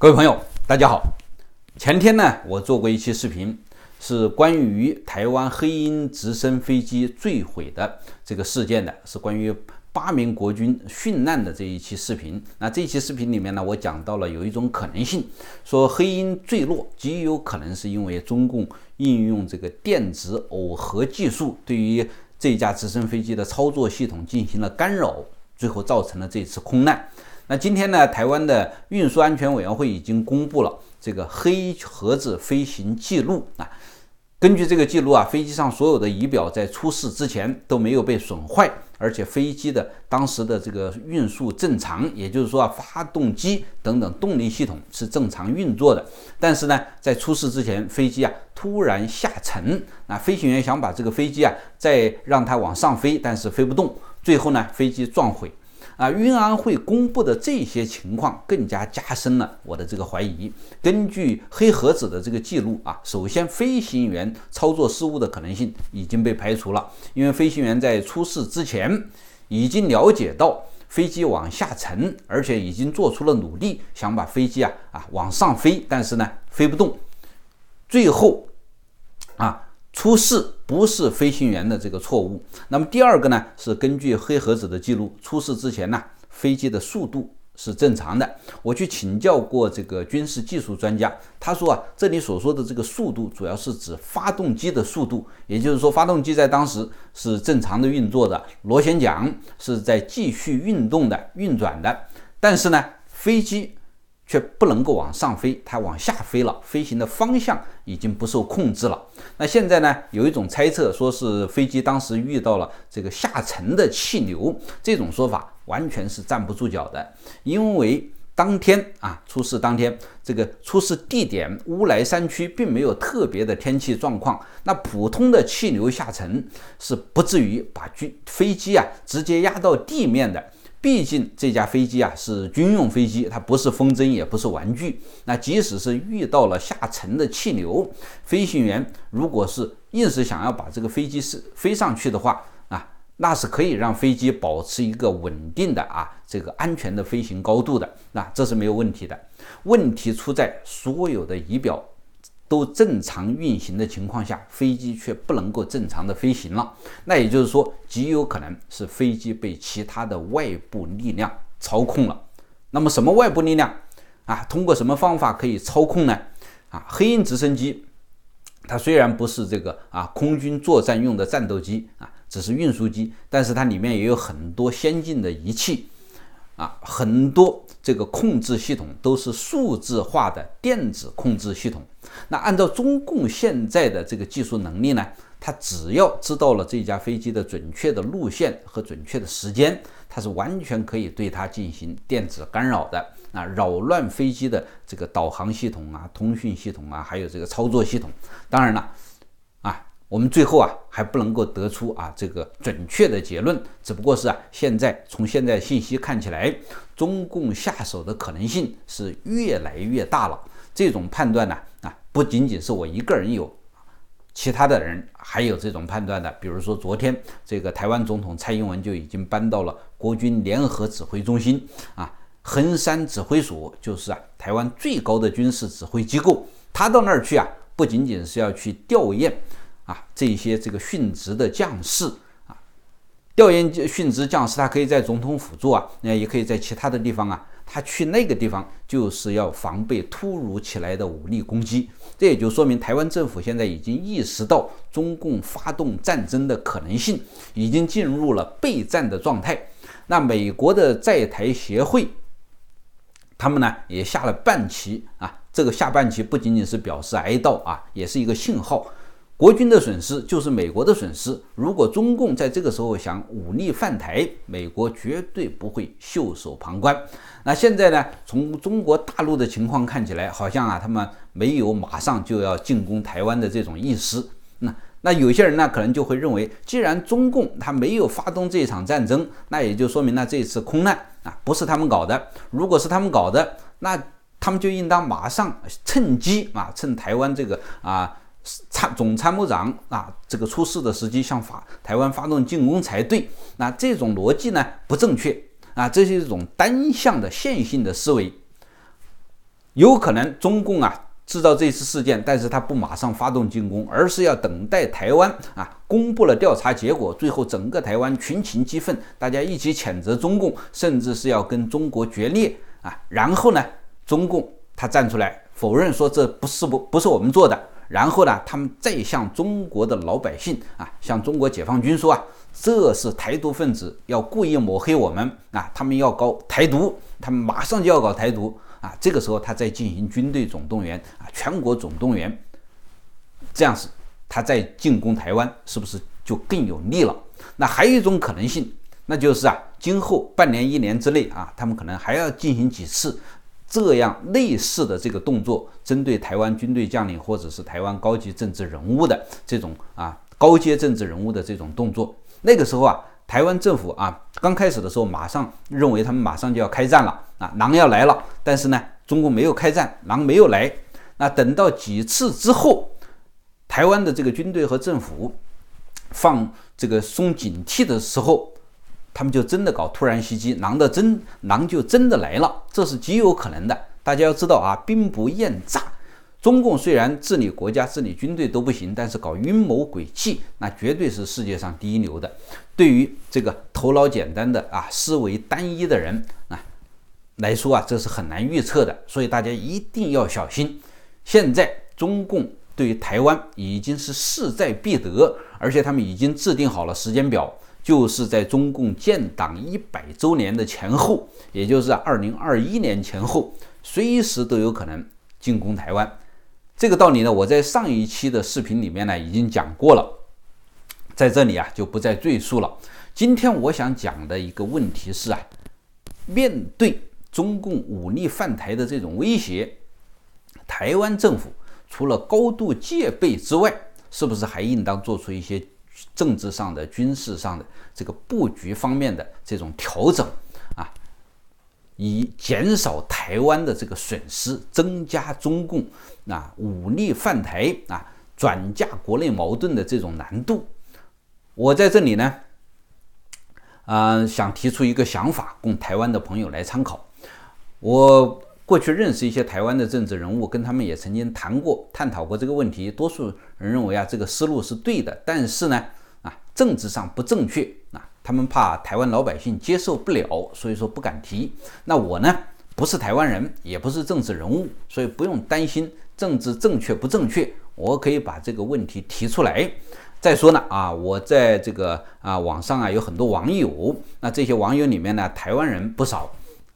各位朋友，大家好。前天呢，我做过一期视频，是关于台湾黑鹰直升飞机坠毁的这个事件的，是关于八名国军殉难的这一期视频。那这期视频里面呢，我讲到了有一种可能性，说黑鹰坠落极有可能是因为中共应用这个电子耦合技术，对于这架直升飞机的操作系统进行了干扰，最后造成了这次空难。那今天呢，台湾的运输安全委员会已经公布了这个黑盒子飞行记录啊。根据这个记录啊，飞机上所有的仪表在出事之前都没有被损坏，而且飞机的当时的这个运速正常，也就是说啊，发动机等等动力系统是正常运作的。但是呢，在出事之前，飞机啊突然下沉，那飞行员想把这个飞机啊再让它往上飞，但是飞不动，最后呢，飞机撞毁。啊，运安会公布的这些情况更加加深了我的这个怀疑。根据黑盒子的这个记录啊，首先飞行员操作失误的可能性已经被排除了，因为飞行员在出事之前已经了解到飞机往下沉，而且已经做出了努力想把飞机啊啊往上飞，但是呢飞不动，最后啊出事。不是飞行员的这个错误。那么第二个呢，是根据黑盒子的记录，出事之前呢，飞机的速度是正常的。我去请教过这个军事技术专家，他说啊，这里所说的这个速度，主要是指发动机的速度，也就是说，发动机在当时是正常的运作的，螺旋桨是在继续运动的、运转的。但是呢，飞机。却不能够往上飞，它往下飞了，飞行的方向已经不受控制了。那现在呢？有一种猜测，说是飞机当时遇到了这个下沉的气流，这种说法完全是站不住脚的，因为当天啊，出事当天，这个出事地点乌来山区并没有特别的天气状况，那普通的气流下沉是不至于把军飞机啊直接压到地面的。毕竟这架飞机啊是军用飞机，它不是风筝，也不是玩具。那即使是遇到了下沉的气流，飞行员如果是硬是想要把这个飞机是飞上去的话啊，那是可以让飞机保持一个稳定的啊这个安全的飞行高度的，那这是没有问题的。问题出在所有的仪表。都正常运行的情况下，飞机却不能够正常的飞行了。那也就是说，极有可能是飞机被其他的外部力量操控了。那么什么外部力量啊？通过什么方法可以操控呢？啊，黑鹰直升机，它虽然不是这个啊空军作战用的战斗机啊，只是运输机，但是它里面也有很多先进的仪器。啊，很多这个控制系统都是数字化的电子控制系统。那按照中共现在的这个技术能力呢，他只要知道了这架飞机的准确的路线和准确的时间，他是完全可以对它进行电子干扰的啊，扰乱飞机的这个导航系统啊、通讯系统啊，还有这个操作系统。当然了。我们最后啊，还不能够得出啊这个准确的结论，只不过是啊，现在从现在信息看起来，中共下手的可能性是越来越大了。这种判断呢，啊，不仅仅是我一个人有，其他的人还有这种判断的。比如说，昨天这个台湾总统蔡英文就已经搬到了国军联合指挥中心啊，横山指挥所，就是啊台湾最高的军事指挥机构。他到那儿去啊，不仅仅是要去吊唁。啊，这些这个殉职的将士啊，调研殉职将士，他可以在总统府做啊，那也可以在其他的地方啊，他去那个地方就是要防备突如其来的武力攻击。这也就说明台湾政府现在已经意识到中共发动战争的可能性，已经进入了备战的状态。那美国的在台协会，他们呢也下了半旗啊，这个下半旗不仅仅是表示哀悼啊，也是一个信号。国军的损失就是美国的损失。如果中共在这个时候想武力犯台，美国绝对不会袖手旁观。那现在呢？从中国大陆的情况看起来，好像啊，他们没有马上就要进攻台湾的这种意思。那那有些人呢，可能就会认为，既然中共他没有发动这场战争，那也就说明呢，这次空难啊，不是他们搞的。如果是他们搞的，那他们就应当马上趁机啊，趁台湾这个啊。参总参谋长啊，这个出事的时机向法台湾发动进攻才对。那这种逻辑呢不正确啊，这是一种单向的线性的思维。有可能中共啊制造这次事件，但是他不马上发动进攻，而是要等待台湾啊公布了调查结果，最后整个台湾群情激愤，大家一起谴责中共，甚至是要跟中国决裂啊。然后呢，中共他站出来否认说这不是不不是我们做的。然后呢，他们再向中国的老百姓啊，向中国解放军说啊，这是台独分子要故意抹黑我们啊，他们要搞台独，他们马上就要搞台独啊。这个时候，他再进行军队总动员啊，全国总动员，这样子，他再进攻台湾，是不是就更有利了？那还有一种可能性，那就是啊，今后半年、一年之内啊，他们可能还要进行几次。这样类似的这个动作，针对台湾军队将领或者是台湾高级政治人物的这种啊高阶政治人物的这种动作，那个时候啊，台湾政府啊刚开始的时候，马上认为他们马上就要开战了啊，狼要来了。但是呢，中国没有开战，狼没有来。那等到几次之后，台湾的这个军队和政府放这个松警惕的时候。他们就真的搞突然袭击，狼的真狼就真的来了，这是极有可能的。大家要知道啊，兵不厌诈。中共虽然治理国家、治理军队都不行，但是搞阴谋诡计，那绝对是世界上第一流的。对于这个头脑简单的啊、思维单一的人啊来说啊，这是很难预测的。所以大家一定要小心。现在中共对于台湾已经是势在必得，而且他们已经制定好了时间表。就是在中共建党一百周年的前后，也就是二零二一年前后，随时都有可能进攻台湾。这个道理呢，我在上一期的视频里面呢已经讲过了，在这里啊就不再赘述了。今天我想讲的一个问题是啊，面对中共武力犯台的这种威胁，台湾政府除了高度戒备之外，是不是还应当做出一些？政治上的、军事上的这个布局方面的这种调整啊，以减少台湾的这个损失，增加中共啊武力犯台啊转嫁国内矛盾的这种难度。我在这里呢，啊，想提出一个想法，供台湾的朋友来参考。我。过去认识一些台湾的政治人物，跟他们也曾经谈过、探讨过这个问题。多数人认为啊，这个思路是对的，但是呢，啊，政治上不正确啊，他们怕台湾老百姓接受不了，所以说不敢提。那我呢，不是台湾人，也不是政治人物，所以不用担心政治正确不正确。我可以把这个问题提出来。再说呢，啊，我在这个啊网上啊有很多网友，那这些网友里面呢，台湾人不少。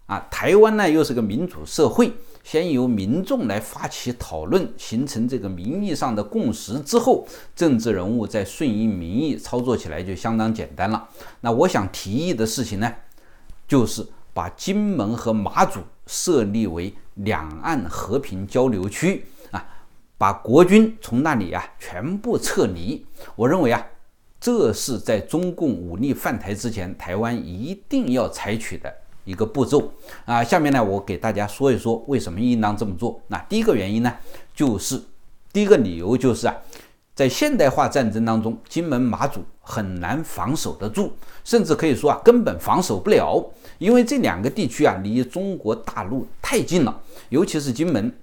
啊，台湾呢又是个民主社会，先由民众来发起讨论，形成这个名义上的共识之后，政治人物再顺应民意，操作起来就相当简单了。那我想提议的事情呢，就是把金门和马祖设立为两岸和平交流区啊，把国军从那里啊全部撤离。我认为啊，这是在中共武力犯台之前，台湾一定要采取的。一个步骤啊，下面呢，我给大家说一说为什么应当这么做。那第一个原因呢，就是第一个理由就是啊，在现代化战争当中，金门、马祖很难防守得住，甚至可以说啊，根本防守不了，因为这两个地区啊，离中国大陆太近了，尤其是金门，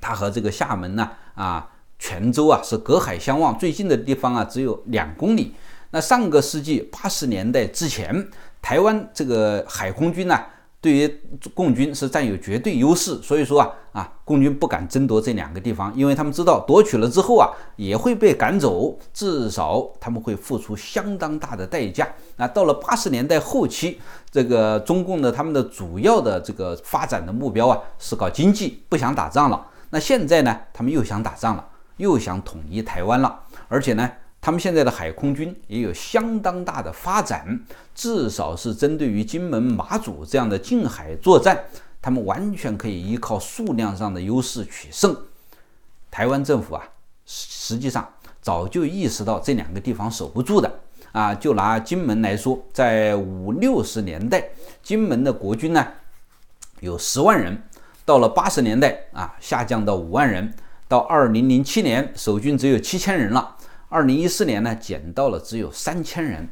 它和这个厦门呢啊、泉州啊是隔海相望，最近的地方啊只有两公里。那上个世纪八十年代之前。台湾这个海空军呢，对于共军是占有绝对优势，所以说啊啊，共军不敢争夺这两个地方，因为他们知道夺取了之后啊，也会被赶走，至少他们会付出相当大的代价。那到了八十年代后期，这个中共的他们的主要的这个发展的目标啊，是搞经济，不想打仗了。那现在呢，他们又想打仗了，又想统一台湾了，而且呢。他们现在的海空军也有相当大的发展，至少是针对于金门、马祖这样的近海作战，他们完全可以依靠数量上的优势取胜。台湾政府啊，实际上早就意识到这两个地方守不住的啊。就拿金门来说，在五六十年代，金门的国军呢有十万人，到了八十年代啊，下降到五万人，到二零零七年守军只有七千人了。二零一四年呢，减到了只有三千人，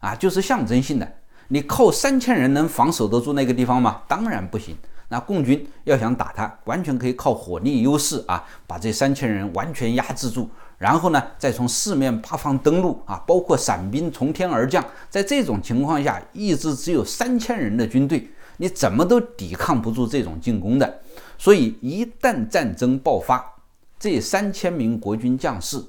啊，就是象征性的。你靠三千人能防守得住那个地方吗？当然不行。那共军要想打他，完全可以靠火力优势啊，把这三千人完全压制住，然后呢，再从四面八方登陆啊，包括散兵从天而降。在这种情况下，一支只有三千人的军队，你怎么都抵抗不住这种进攻的。所以，一旦战争爆发，这三千名国军将士。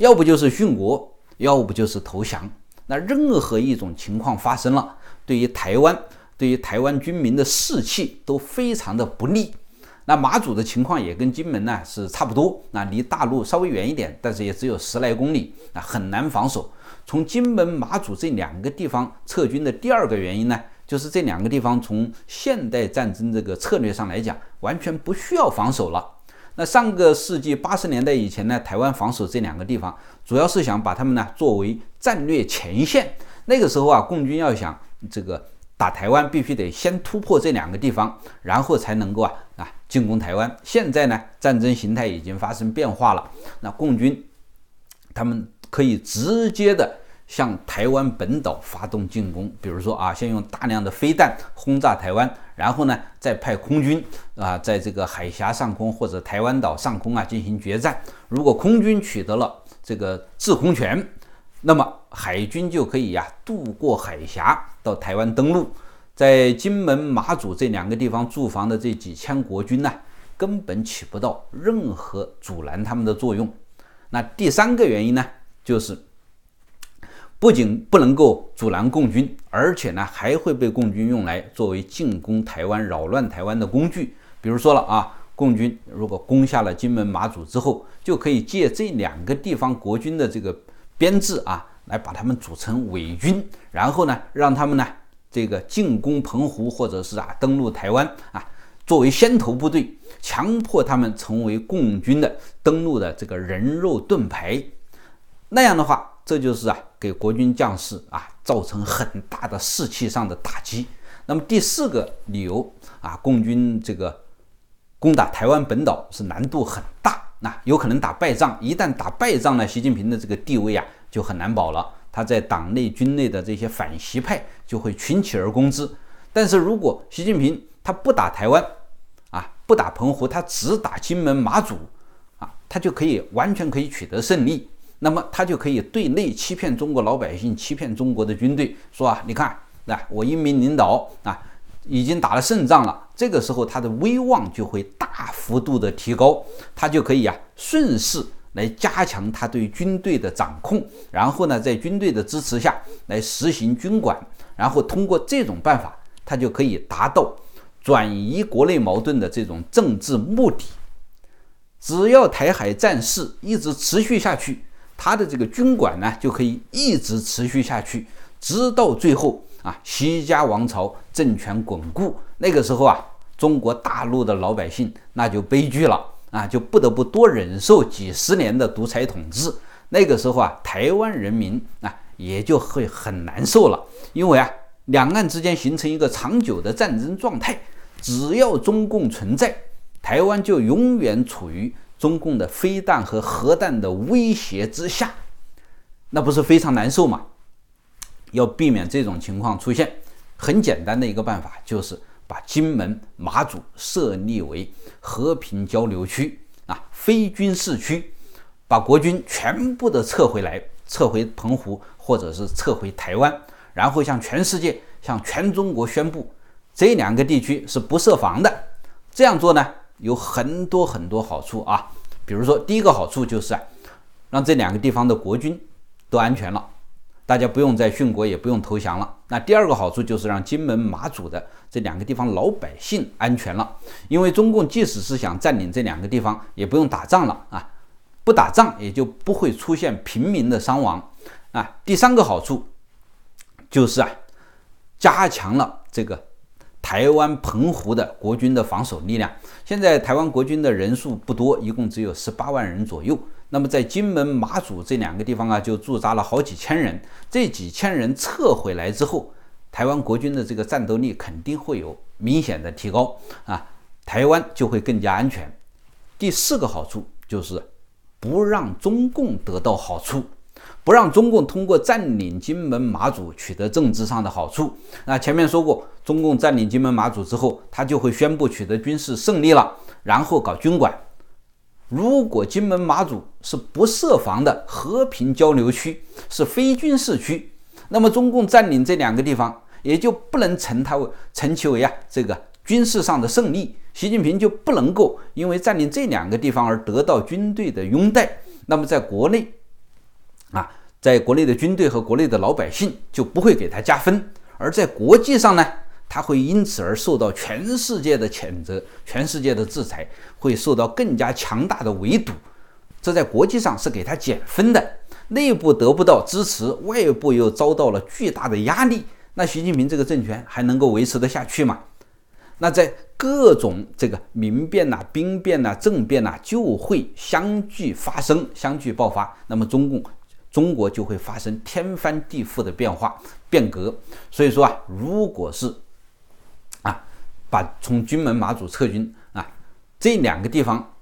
要不就是殉国，要不就是投降。那任何一种情况发生了，对于台湾，对于台湾军民的士气都非常的不利。那马祖的情况也跟金门呢是差不多，那离大陆稍微远一点，但是也只有十来公里，啊，很难防守。从金门、马祖这两个地方撤军的第二个原因呢，就是这两个地方从现代战争这个策略上来讲，完全不需要防守了。那上个世纪八十年代以前呢，台湾防守这两个地方，主要是想把他们呢作为战略前线。那个时候啊，共军要想这个打台湾，必须得先突破这两个地方，然后才能够啊啊进攻台湾。现在呢，战争形态已经发生变化了，那共军他们可以直接的。向台湾本岛发动进攻，比如说啊，先用大量的飞弹轰炸台湾，然后呢，再派空军啊，在这个海峡上空或者台湾岛上空啊进行决战。如果空军取得了这个制空权，那么海军就可以呀渡过海峡到台湾登陆，在金门、马祖这两个地方驻防的这几千国军呢，根本起不到任何阻拦他们的作用。那第三个原因呢，就是。不仅不能够阻拦共军，而且呢还会被共军用来作为进攻台湾、扰乱台湾的工具。比如说了啊，共军如果攻下了金门、马祖之后，就可以借这两个地方国军的这个编制啊，来把他们组成伪军，然后呢让他们呢这个进攻澎湖，或者是啊登陆台湾啊，作为先头部队，强迫他们成为共军的登陆的这个人肉盾牌。那样的话，这就是啊。给国军将士啊造成很大的士气上的打击。那么第四个理由啊，共军这个攻打台湾本岛是难度很大，那有可能打败仗。一旦打败仗呢，习近平的这个地位啊就很难保了。他在党内军内的这些反习派就会群起而攻之。但是如果习近平他不打台湾啊，不打澎湖，他只打金门马祖啊，他就可以完全可以取得胜利。那么他就可以对内欺骗中国老百姓，欺骗中国的军队，说啊，你看，那我英明领导啊，已经打了胜仗了。这个时候，他的威望就会大幅度的提高，他就可以啊顺势来加强他对军队的掌控，然后呢，在军队的支持下来实行军管，然后通过这种办法，他就可以达到转移国内矛盾的这种政治目的。只要台海战事一直持续下去。他的这个军管呢，就可以一直持续下去，直到最后啊，西家王朝政权巩固，那个时候啊，中国大陆的老百姓那就悲剧了啊，就不得不多忍受几十年的独裁统治。那个时候啊，台湾人民啊也就会很难受了，因为啊，两岸之间形成一个长久的战争状态，只要中共存在，台湾就永远处于。中共的飞弹和核弹的威胁之下，那不是非常难受吗？要避免这种情况出现，很简单的一个办法就是把金门、马祖设立为和平交流区啊，非军事区，把国军全部的撤回来，撤回澎湖或者是撤回台湾，然后向全世界、向全中国宣布这两个地区是不设防的。这样做呢？有很多很多好处啊，比如说第一个好处就是啊，让这两个地方的国军都安全了，大家不用再殉国，也不用投降了。那第二个好处就是让金门、马祖的这两个地方老百姓安全了，因为中共即使是想占领这两个地方，也不用打仗了啊，不打仗也就不会出现平民的伤亡啊。第三个好处就是啊，加强了这个。台湾澎湖的国军的防守力量，现在台湾国军的人数不多，一共只有十八万人左右。那么在金门、马祖这两个地方啊，就驻扎了好几千人。这几千人撤回来之后，台湾国军的这个战斗力肯定会有明显的提高啊，台湾就会更加安全。第四个好处就是不让中共得到好处。不让中共通过占领金门、马祖取得政治上的好处。那前面说过，中共占领金门、马祖之后，他就会宣布取得军事胜利了，然后搞军管。如果金门、马祖是不设防的和平交流区，是非军事区，那么中共占领这两个地方也就不能成他称其为啊这个军事上的胜利。习近平就不能够因为占领这两个地方而得到军队的拥戴。那么在国内，啊。在国内的军队和国内的老百姓就不会给他加分，而在国际上呢，他会因此而受到全世界的谴责，全世界的制裁，会受到更加强大的围堵。这在国际上是给他减分的，内部得不到支持，外部又遭到了巨大的压力，那习近平这个政权还能够维持得下去吗？那在各种这个民变呐、兵变呐、政变呐，就会相继发生、相继爆发。那么中共。中国就会发生天翻地覆的变化、变革。所以说啊，如果是啊，把从军门马祖撤军啊，这两个地方，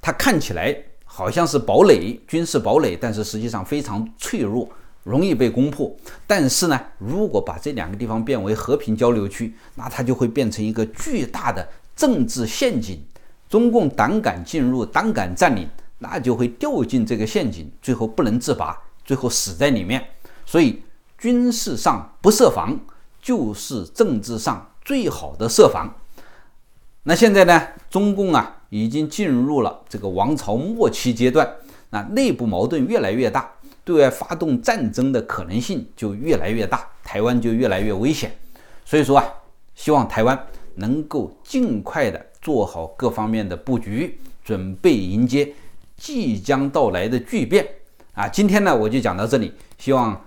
它看起来好像是堡垒、军事堡垒，但是实际上非常脆弱，容易被攻破。但是呢，如果把这两个地方变为和平交流区，那它就会变成一个巨大的政治陷阱。中共胆敢进入、胆敢占领，那就会掉进这个陷阱，最后不能自拔。最后死在里面，所以军事上不设防就是政治上最好的设防。那现在呢，中共啊已经进入了这个王朝末期阶段，那内部矛盾越来越大，对外发动战争的可能性就越来越大，台湾就越来越危险。所以说啊，希望台湾能够尽快的做好各方面的布局，准备迎接即将到来的巨变。啊，今天呢我就讲到这里，希望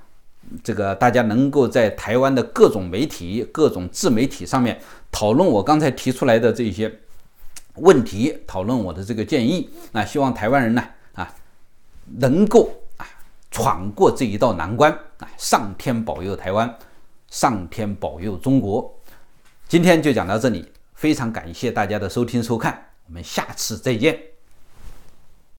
这个大家能够在台湾的各种媒体、各种自媒体上面讨论我刚才提出来的这些问题，讨论我的这个建议。啊，希望台湾人呢啊能够啊闯过这一道难关啊，上天保佑台湾，上天保佑中国。今天就讲到这里，非常感谢大家的收听收看，我们下次再见。